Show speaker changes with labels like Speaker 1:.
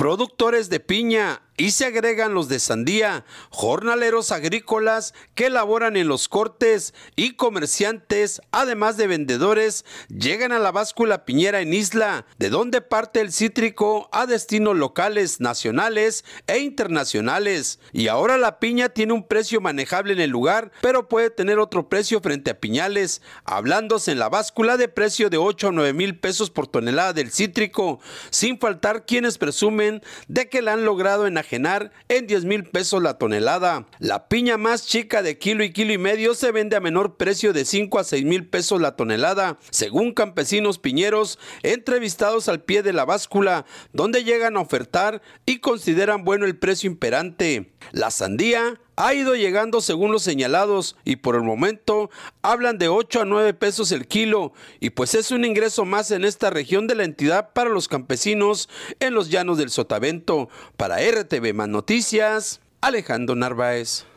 Speaker 1: productores de piña y se agregan los de sandía, jornaleros agrícolas que laboran en los cortes y comerciantes, además de vendedores, llegan a la báscula piñera en Isla, de donde parte el cítrico a destinos locales, nacionales e internacionales. Y ahora la piña tiene un precio manejable en el lugar, pero puede tener otro precio frente a piñales, hablándose en la báscula de precio de 8 a 9 mil pesos por tonelada del cítrico, sin faltar quienes presumen de que la han logrado enajenar en 10 mil pesos la tonelada. La piña más chica de kilo y kilo y medio se vende a menor precio de 5 a 6 mil pesos la tonelada, según campesinos piñeros entrevistados al pie de la báscula, donde llegan a ofertar y consideran bueno el precio imperante. La sandía ha ido llegando según los señalados y por el momento hablan de 8 a 9 pesos el kilo y pues es un ingreso más en esta región de la entidad para los campesinos en los llanos del Sotavento. Para RTV Más Noticias,
Speaker 2: Alejandro Narváez.